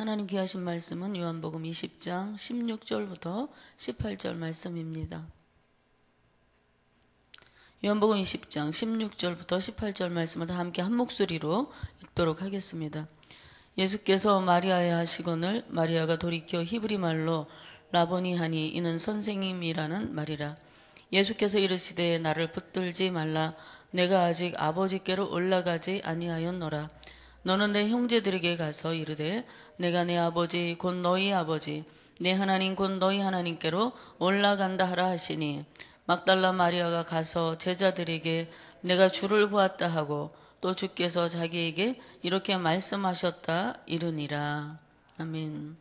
하나님 귀하신 말씀은 요한복음 20장 16절부터 18절 말씀입니다. 요한복음 20장 16절부터 18절 말씀을 다 함께 한 목소리로 읽도록 하겠습니다. 예수께서 마리아에 하시거늘 마리아가 돌이켜 히브리 말로 라보니 하니 이는 선생님이라는 말이라. 예수께서 이르시되 나를 붙들지 말라 내가 아직 아버지께로 올라가지 아니하였노라. 너는 내 형제들에게 가서 이르되 내가 내 아버지 곧 너희 아버지 내 하나님 곧 너희 하나님께로 올라간다 하라 하시니 막달라 마리아가 가서 제자들에게 내가 주를 보았다 하고 또 주께서 자기에게 이렇게 말씀하셨다 이르니라 아멘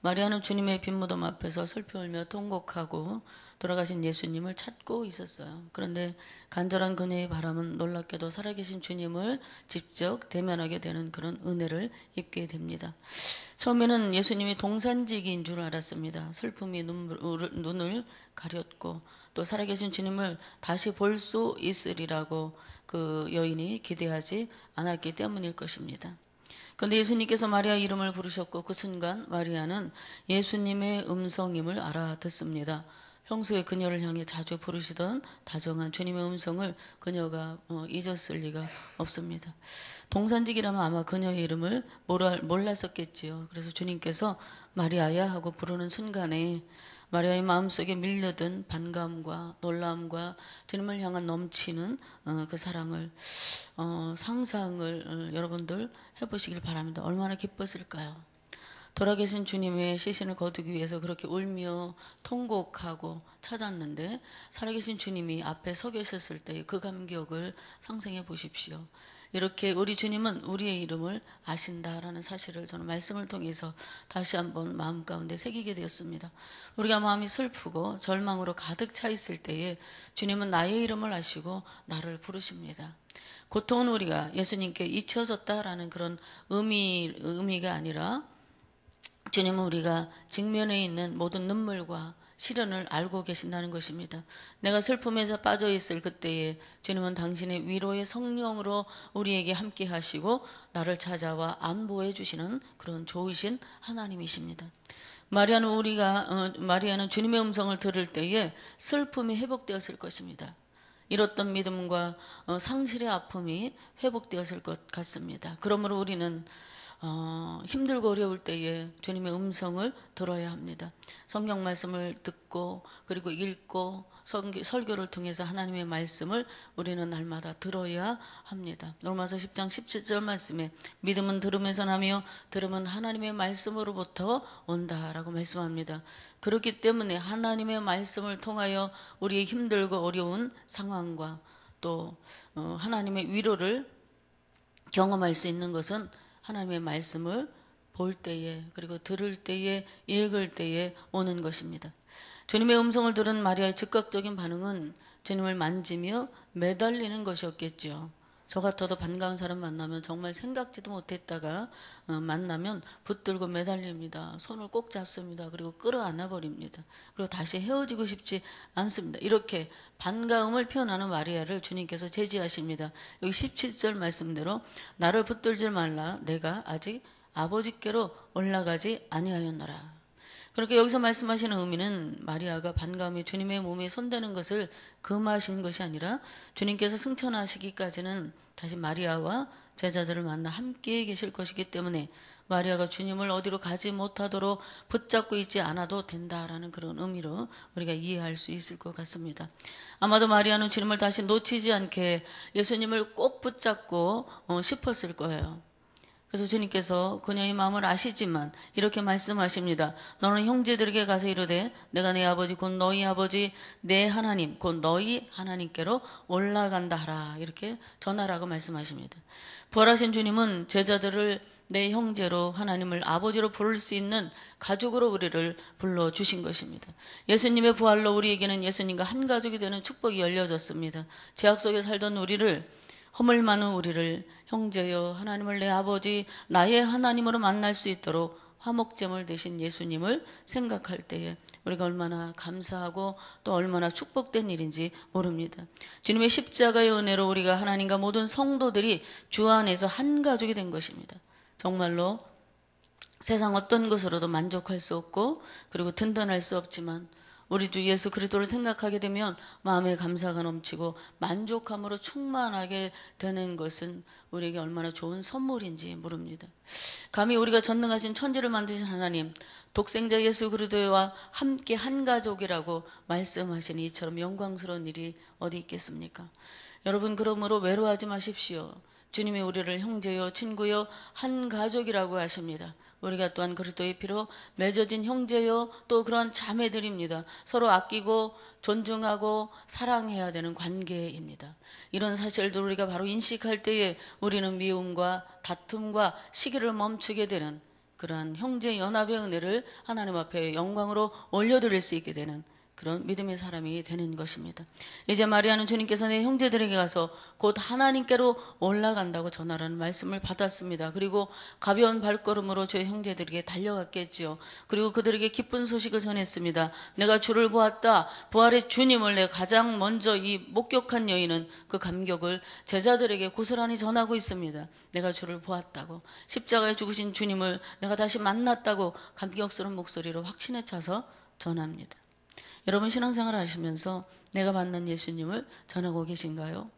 마리아는 주님의 빈무덤 앞에서 슬피 울며 통곡하고 돌아가신 예수님을 찾고 있었어요. 그런데 간절한 그녀의 바람은 놀랍게도 살아계신 주님을 직접 대면하게 되는 그런 은혜를 입게 됩니다. 처음에는 예수님이 동산지기인 줄 알았습니다. 슬픔이 눈물, 눈을 가렸고 또 살아계신 주님을 다시 볼 수 있으리라고 그 여인이 기대하지 않았기 때문일 것입니다. 그런데 예수님께서 마리아 이름을 부르셨고 그 순간 마리아는 예수님의 음성임을 알아듣습니다. 평소에 그녀를 향해 자주 부르시던 다정한 주님의 음성을 그녀가 어, 잊었을 리가 없습니다. 동산직이라면 아마 그녀의 이름을 몰랐었겠지요. 그래서 주님께서 마리아야 하고 부르는 순간에 마리아의 마음속에 밀려든 반감과 놀람과 주님을 향한 넘치는 어, 그 사랑을 어, 상상을 여러분들 해보시길 바랍니다. 얼마나 기뻤을까요? 돌아계신 주님의 시신을 거두기 위해서 그렇게 울며 통곡하고 찾았는데 살아계신 주님이 앞에 서 계셨을 때 그 감격을 상생해 보십시오. 이렇게 우리 주님은 우리의 이름을 아신다라는 사실을 저는 말씀을 통해서 다시 한번 마음 가운데 새기게 되었습니다. 우리가 마음이 슬프고 절망으로 가득 차 있을 때에 주님은 나의 이름을 아시고 나를 부르십니다. 고통은 우리가 예수님께 잊혀졌다라는 그런 의미, 의미가 아니라 주님은 우리가 직면해 있는 모든 눈물과 시련을 알고 계신다는 것입니다. 내가 슬픔에서 빠져 있을 그때에 주님은 당신의 위로의 성령으로 우리에게 함께 하시고 나를 찾아와 안보해 주시는 그런 좋으신 하나님이십니다. 마리아는 우리가 어, 마리아는 주님의 음성을 들을 때에 슬픔이 회복되었을 것입니다. 이렇던 믿음과 어, 상실의 아픔이 회복되었을 것 같습니다. 그러므로 우리는 어, 힘들고 어려울 때에 주님의 음성을 들어야 합니다. 성경 말씀을 듣고 그리고 읽고 성기, 설교를 통해서 하나님의 말씀을 우리는 날마다 들어야 합니다. 로마서 10장 17절 말씀에 믿음은 들음에서 나며 들음은 하나님의 말씀으로부터 온다라고 말씀합니다. 그렇기 때문에 하나님의 말씀을 통하여 우리의 힘들고 어려운 상황과 또 어, 하나님의 위로를 경험할 수 있는 것은 하나님의 말씀을 볼 때에 그리고 들을 때에 읽을 때에 오는 것입니다. 주님의 음성을 들은 마리아의 즉각적인 반응은 주님을 만지며 매달리는 것이었겠지 저 같아도 반가운 사람 만나면 정말 생각지도 못했다가 어, 만나면 붙들고 매달립니다. 손을 꼭 잡습니다. 그리고 끌어안아 버립니다. 그리고 다시 헤어지고 싶지 않습니다. 이렇게 반가움을 표현하는 마리아를 주님께서 제지하십니다. 여기 17절 말씀대로 나를 붙들지 말라 내가 아직 아버지께로 올라가지 아니하였노라. 그렇게 그러니까 여기서 말씀하시는 의미는 마리아가 반감이 주님의 몸에 손대는 것을 금하신 것이 아니라 주님께서 승천하시기까지는 다시 마리아와 제자들을 만나 함께 계실 것이기 때문에 마리아가 주님을 어디로 가지 못하도록 붙잡고 있지 않아도 된다라는 그런 의미로 우리가 이해할 수 있을 것 같습니다. 아마도 마리아는 주님을 다시 놓치지 않게 예수님을 꼭 붙잡고 어, 싶었을 거예요. 그래서 주님께서 그녀의 마음을 아시지만 이렇게 말씀하십니다. 너는 형제들에게 가서 이르되 내가 내 아버지 곧 너희 아버지 내 하나님 곧 너희 하나님께로 올라간다 하라 이렇게 전하라고 말씀하십니다. 부활하신 주님은 제자들을 내 형제로 하나님을 아버지로 부를 수 있는 가족으로 우리를 불러 주신 것입니다. 예수님의 부활로 우리에게는 예수님과 한 가족이 되는 축복이 열려졌습니다. 제약 속에 살던 우리를 허물 많은 우리를 형제여 하나님을 내 아버지 나의 하나님으로 만날 수 있도록 화목제물 되신 예수님을 생각할 때에 우리가 얼마나 감사하고 또 얼마나 축복된 일인지 모릅니다. 주님의 십자가의 은혜로 우리가 하나님과 모든 성도들이 주 안에서 한 가족이 된 것입니다. 정말로 세상 어떤 것으로도 만족할 수 없고 그리고 든든할 수 없지만 우리도 예수 그리스도를 생각하게 되면 마음에 감사가 넘치고 만족함으로 충만하게 되는 것은 우리에게 얼마나 좋은 선물인지 모릅니다. 감히 우리가 전능하신 천지를 만드신 하나님, 독생자 예수 그리스도와 함께 한 가족이라고 말씀하신 이처럼 영광스러운 일이 어디 있겠습니까? 여러분 그러므로 외로워하지 마십시오. 주님이 우리를 형제요 친구요 한 가족이라고 하십니다. 우리가 또한 그리스도의 피로 맺어진 형제요 또 그런 자매들입니다. 서로 아끼고 존중하고 사랑해야 되는 관계입니다. 이런 사실들 우리가 바로 인식할 때에 우리는 미움과 다툼과 시기를 멈추게 되는 그러한 형제 연합의 은혜를 하나님 앞에 영광으로 올려드릴 수 있게 되는 그런 믿음의 사람이 되는 것입니다. 이제 마리아는 주님께서 내 형제들에게 가서 곧 하나님께로 올라간다고 전하라는 말씀을 받았습니다. 그리고 가벼운 발걸음으로 저 형제들에게 달려갔겠지요. 그리고 그들에게 기쁜 소식을 전했습니다. 내가 주를 보았다. 부활의 주님을 내 가장 먼저 이 목격한 여인은 그 감격을 제자들에게 고스란히 전하고 있습니다. 내가 주를 보았다고 십자가에 죽으신 주님을 내가 다시 만났다고 감격스러운 목소리로 확신에 차서 전합니다. 여러분 신앙생활 하시면서 내가 만난 예수님을 전하고 계신가요?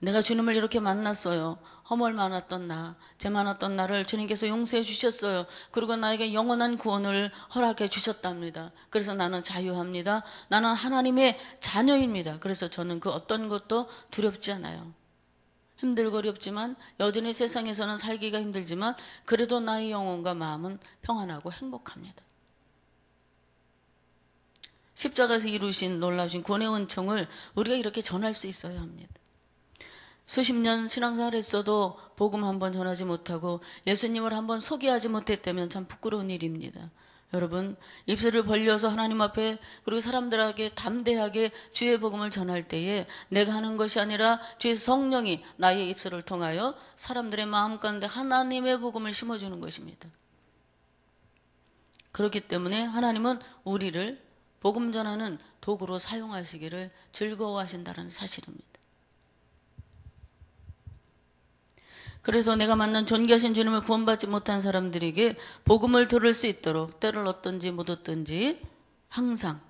내가 주님을 이렇게 만났어요. 허물 많았던 나, 죄 많았던 나를 주님께서 용서해 주셨어요. 그리고 나에게 영원한 구원을 허락해 주셨답니다. 그래서 나는 자유합니다. 나는 하나님의 자녀입니다. 그래서 저는 그 어떤 것도 두렵지 않아요. 힘들고 어렵지만 여전히 세상에서는 살기가 힘들지만 그래도 나의 영혼과 마음은 평안하고 행복합니다. 십자가에서 이루신 놀라우신 권의 은총을 우리가 이렇게 전할 수 있어야 합니다. 수십 년 신앙생활 했어도 복음 한번 전하지 못하고 예수님을 한번 소개하지 못했다면 참 부끄러운 일입니다. 여러분, 입술을 벌려서 하나님 앞에 그리고 사람들에게 담대하게 주의 복음을 전할 때에 내가 하는 것이 아니라 주의 성령이 나의 입술을 통하여 사람들의 마음 가운데 하나님의 복음을 심어주는 것입니다. 그렇기 때문에 하나님은 우리를 복음 전하는 도구로 사용하시기를 즐거워하신다는 사실입니다. 그래서 내가 만난 존귀하신 주님을 구원받지 못한 사람들에게 복음을 들을 수 있도록 때를 얻든지 못 얻든지 항상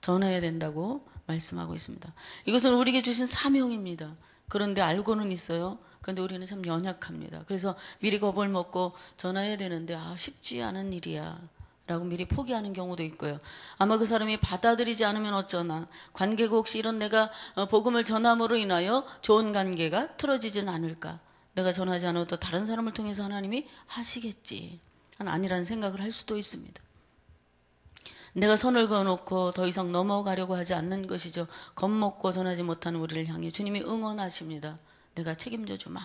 전해야 된다고 말씀하고 있습니다. 이것은 우리에게 주신 사명입니다. 그런데 알고는 있어요. 그런데 우리는 참 연약합니다. 그래서 미리 겁을 먹고 전해야 되는데 아 쉽지 않은 일이야. 라고 미리 포기하는 경우도 있고요. 아마 그 사람이 받아들이지 않으면 어쩌나 관계가 혹시 이런 내가 어, 복음을 전함으로 인하여 좋은 관계가 틀어지진 않을까. 내가 전하지 않아도 다른 사람을 통해서 하나님이 하시겠지. 아니라는 생각을 할 수도 있습니다. 내가 선을 그어놓고 더 이상 넘어가려고 하지 않는 것이죠. 겁먹고 전하지 못하는 우리를 향해 주님이 응원하십니다. 내가 책임져 주마.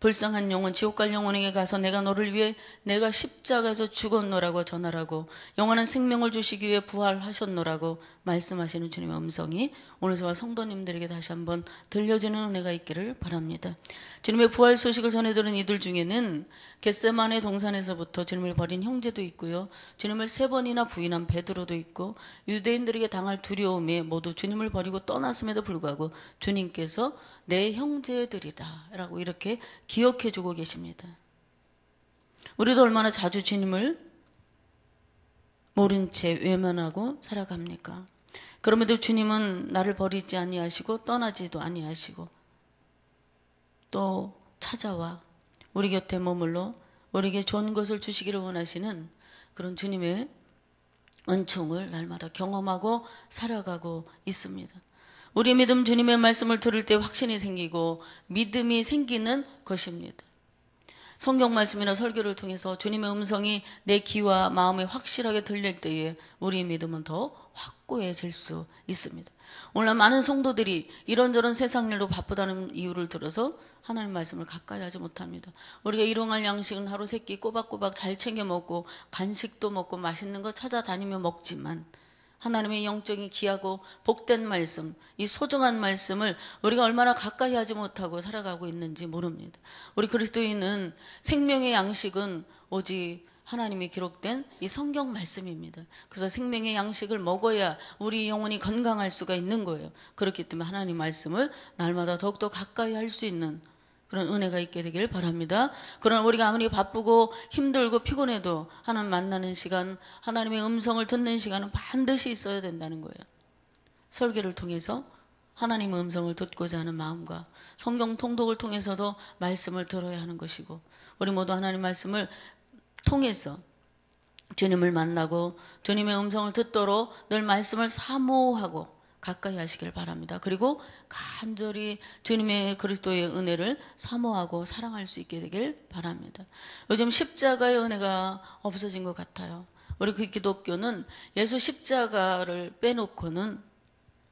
불쌍한 영혼, 지옥 갈 영혼에게 가서 내가 너를 위해 내가 십자가에서 죽었노라고 전하라고 영원한 생명을 주시기 위해 부활하셨노라고 말씀하시는 주님의 음성이 오늘 서와 성도님들에게 다시 한번 들려지는 은혜가 있기를 바랍니다. 주님의 부활 소식을 전해들은 이들 중에는 겟세만의 동산에서부터 주님을 버린 형제도 있고요. 주님을 세 번이나 부인한 베드로도 있고 유대인들에게 당할 두려움에 모두 주님을 버리고 떠났음에도 불구하고 주님께서 내 형제들이다. 라고 이렇게 기억해 주고 계십니다. 우리도 얼마나 자주 주님을 모른 채 외면하고 살아갑니까? 그럼에도 주님은 나를 버리지 아니하시고 떠나지도 아니하시고 또 찾아와 우리 곁에 머물러 우리에게 좋은 것을 주시기를 원하시는 그런 주님의 은총을 날마다 경험하고 살아가고 있습니다. 우리 믿음 주님의 말씀을 들을 때 확신이 생기고 믿음이 생기는 것입니다. 성경 말씀이나 설교를 통해서 주님의 음성이 내 귀와 마음에 확실하게 들릴 때에 우리의 믿음은 더 확고해질 수 있습니다. 오늘 많은 성도들이 이런저런 세상 일로 바쁘다는 이유를 들어서 하나님 말씀을 가까이 하지 못합니다. 우리가 일용할 양식은 하루 세끼 꼬박꼬박 잘 챙겨 먹고 간식도 먹고 맛있는 거 찾아다니며 먹지만 하나님의 영적인 귀하고 복된 말씀, 이 소중한 말씀을 우리가 얼마나 가까이 하지 못하고 살아가고 있는지 모릅니다. 우리 그리스도인은 생명의 양식은 오직 하나님이 기록된 이 성경 말씀입니다. 그래서 생명의 양식을 먹어야 우리 영혼이 건강할 수가 있는 거예요. 그렇기 때문에 하나님 말씀을 날마다 더욱더 가까이 할 수 있는 그런 은혜가 있게 되기를 바랍니다. 그러나 우리가 아무리 바쁘고 힘들고 피곤해도 하나님 만나는 시간, 하나님의 음성을 듣는 시간은 반드시 있어야 된다는 거예요. 설교를 통해서 하나님의 음성을 듣고자 하는 마음과 성경 통독을 통해서도 말씀을 들어야 하는 것이고 우리 모두 하나님 말씀을 통해서 주님을 만나고 주님의 음성을 듣도록 늘 말씀을 사모하고 가까이 하시길 바랍니다. 그리고 간절히 주님의 그리스도의 은혜를 사모하고 사랑할 수 있게 되길 바랍니다. 요즘 십자가의 은혜가 없어진 것 같아요. 우리 그 기독교는 예수 십자가를 빼놓고는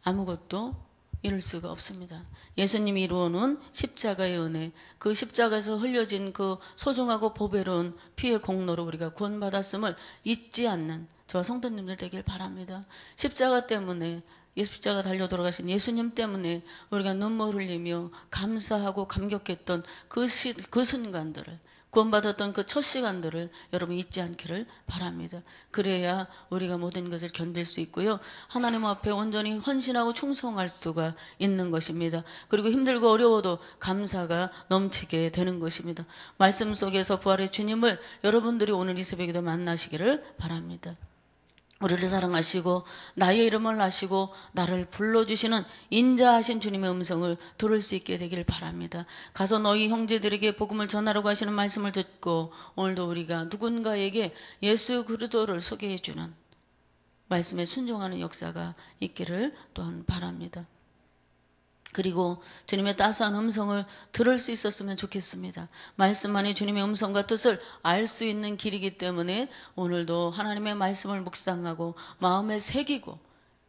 아무것도 이룰 수가 없습니다. 예수님이 이루어놓은 십자가의 은혜, 그 십자가에서 흘려진 그 소중하고 보배로운 피의 공로로 우리가 구원받았음을 잊지 않는 저 성도님들 되길 바랍니다. 십자가 때문에 예수 자가 달려 돌아가신 예수님 때문에 우리가 눈물 흘리며 감사하고 감격했던 그, 시, 그 순간들을 구원받았던 그 첫 시간들을 여러분 잊지 않기를 바랍니다. 그래야 우리가 모든 것을 견딜 수 있고요. 하나님 앞에 온전히 헌신하고 충성할 수가 있는 것입니다. 그리고 힘들고 어려워도 감사가 넘치게 되는 것입니다. 말씀 속에서 부활의 주님을 여러분들이 오늘 이 새벽에도 만나시기를 바랍니다. 우리를 사랑하시고 나의 이름을 아시고 나를 불러주시는 인자하신 주님의 음성을 들을 수 있게 되기를 바랍니다. 가서 너희 형제들에게 복음을 전하라고 하시는 말씀을 듣고 오늘도 우리가 누군가에게 예수 그리스도를 소개해주는 말씀에 순종하는 역사가 있기를 또한 바랍니다. 그리고 주님의 따스한 음성을 들을 수 있었으면 좋겠습니다. 말씀만이 주님의 음성과 뜻을 알 수 있는 길이기 때문에 오늘도 하나님의 말씀을 묵상하고 마음에 새기고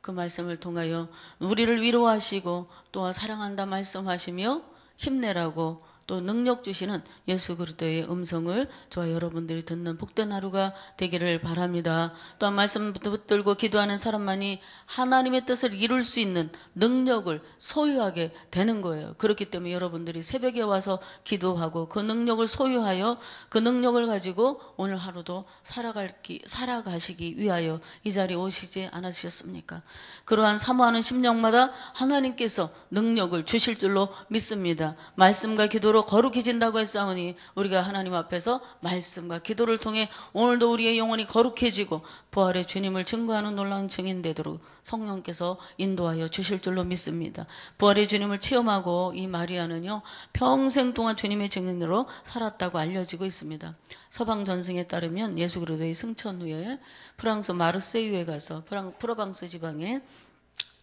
그 말씀을 통하여 우리를 위로하시고 또한 사랑한다 말씀하시며 힘내라고 또 능력 주시는 예수 그리스도의 음성을 저와 여러분들이 듣는 복된 하루가 되기를 바랍니다. 또한 말씀 붙들고 기도하는 사람만이 하나님의 뜻을 이룰 수 있는 능력을 소유하게 되는 거예요. 그렇기 때문에 여러분들이 새벽에 와서 기도하고 그 능력을 소유하여 그 능력을 가지고 오늘 하루도 살아갈기, 살아가시기 위하여 이 자리에 오시지 않으셨습니까? 그러한 사모하는 심령마다 하나님께서 능력을 주실 줄로 믿습니다. 말씀과 기도로 영으로 거룩해진다고 했사오니 우리가 하나님 앞에서 말씀과 기도를 통해 오늘도 우리의 영혼이 거룩해지고 부활의 주님을 증거하는 놀라운 증인 되도록 성령께서 인도하여 주실 줄로 믿습니다. 부활의 주님을 체험하고 이 마리아는요 평생 동안 주님의 증인으로 살았다고 알려지고 있습니다. 서방 전승에 따르면 예수 그리스도의 승천 후에 프랑스 마르세유에 가서 프랑, 프로방스 지방에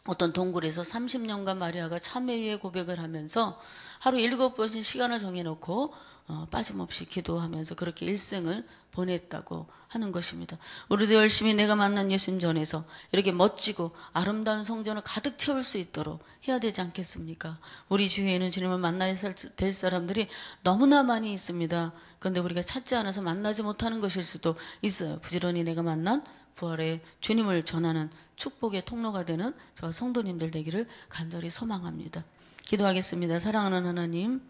어떤 동굴에서 30년간 마리아가 참회의 고백을 하면서 하루 7 번씩 시간을 정해놓고 어, 빠짐없이 기도하면서 그렇게 일생을 보냈다고 하는 것입니다. 우리도 열심히 내가 만난 예수님 전에서 이렇게 멋지고 아름다운 성전을 가득 채울 수 있도록 해야 되지 않겠습니까? 우리 주위에는 주님을 만나야 될 사람들이 너무나 많이 있습니다. 그런데 우리가 찾지 않아서 만나지 못하는 것일 수도 있어요. 부지런히 내가 만난 부활의 주님을 전하는 축복의 통로가 되는 저 성도님들 되기를 간절히 소망합니다. 기도하겠습니다. 사랑하는 하나님,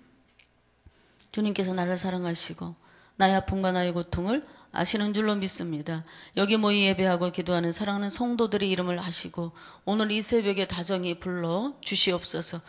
주님께서 나를 사랑하시고 나의 아픔과 나의 고통을 아시는 줄로 믿습니다. 여기 모이 예배하고 기도하는 사랑하는 성도들의 이름을 아시고 오늘 이 새벽에 다정히 불러 주시옵소서.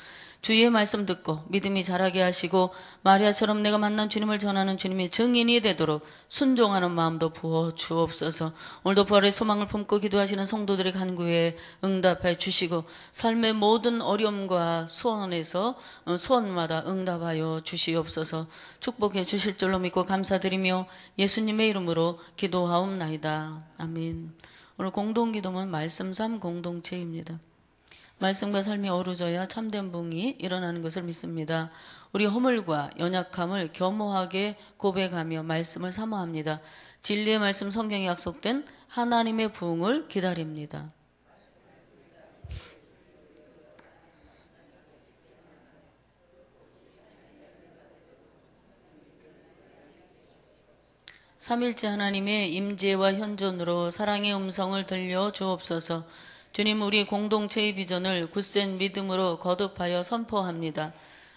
주의 말씀 듣고 믿음이 자라게 하시고 마리아처럼 내가 만난 주님을 전하는 주님의 증인이 되도록 순종하는 마음도 부어 주옵소서. 오늘도 부활의 소망을 품고 기도하시는 성도들의 간구에 응답해 주시고 삶의 모든 어려움과 소원에서 어, 소원마다 응답하여 주시옵소서. 축복해 주실 줄로 믿고 감사드리며 예수님의 이름으로 기도하옵나이다. 아멘. 오늘 공동기도문 말씀 3 공동체입니다. 말씀과 삶이 어우러져야 참된 붕이 일어나는 것을 믿습니다. 우리 허물과 연약함을 겸허하게 고백하며 말씀을 사모합니다. 진리의 말씀 성경에 약속된 하나님의 부흥을 기다립니다. 3일째 하나님의 임재와 현존으로 사랑의 음성을 들려 주옵소서. 주님 우리 공동체의 비전을 굳센 믿음으로 거듭하여 선포합니다.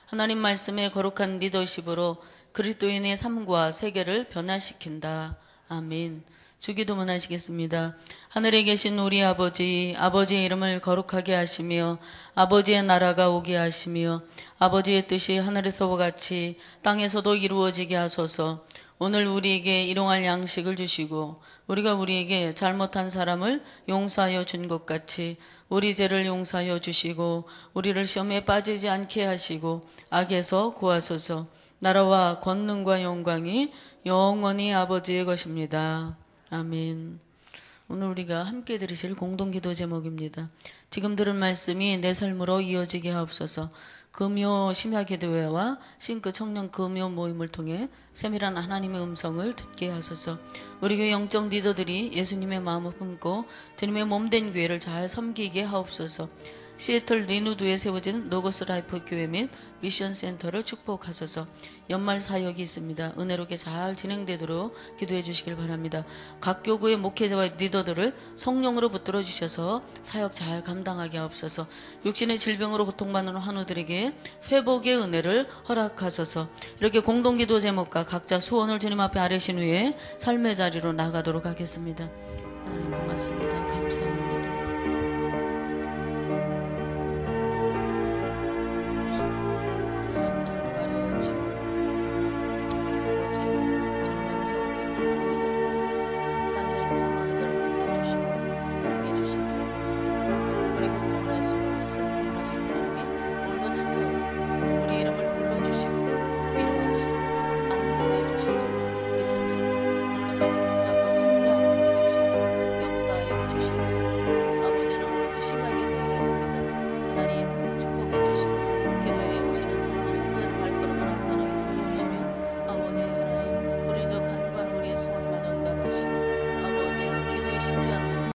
하나님 말씀의 거룩한 리더십으로 그리스도인의 삶과 세계를 변화시킨다. 아멘. 주기도문 하시겠습니다. 하늘에 계신 우리 아버지, 아버지의 이름을 거룩하게 하시며, 아버지의 나라가 오게 하시며, 아버지의 뜻이 하늘에서와 같이 땅에서도 이루어지게 하소서, 오늘 우리에게 일용할 양식을 주시고 우리가 우리에게 잘못한 사람을 용서하여 준 것 같이 우리 죄를 용서하여 주시고 우리를 시험에 빠지지 않게 하시고 악에서 구하소서 나라와 권능과 영광이 영원히 아버지의 것입니다. 아멘. 오늘 우리가 함께 들으실 공동기도 제목입니다. 지금 들은 말씀이 내 삶으로 이어지게 하옵소서. 금요 심야 기도회와 싱크 청년 금요 모임을 통해 세밀한 하나님의 음성을 듣게 하소서. 우리 교회 영적 리더들이 예수님의 마음을 품고 주님의 몸된 교회를 잘 섬기게 하옵소서. 시애틀 리누드에 세워진 노고스 라이프 교회 및 미션 센터를 축복하소서. 연말 사역이 있습니다. 은혜롭게 잘 진행되도록 기도해 주시길 바랍니다. 각 교구의 목회자와 리더들을 성령으로 붙들어 주셔서 사역 잘 감당하게 하옵소서. 육신의 질병으로 고통받는 환우들에게 회복의 은혜를 허락하소서. 이렇게 공동 기도 제목과 각자 소원을 주님 앞에 아뢰신 후에 삶의 자리로 나가도록 하겠습니다. 하나님 고맙습니다. 감사합니다.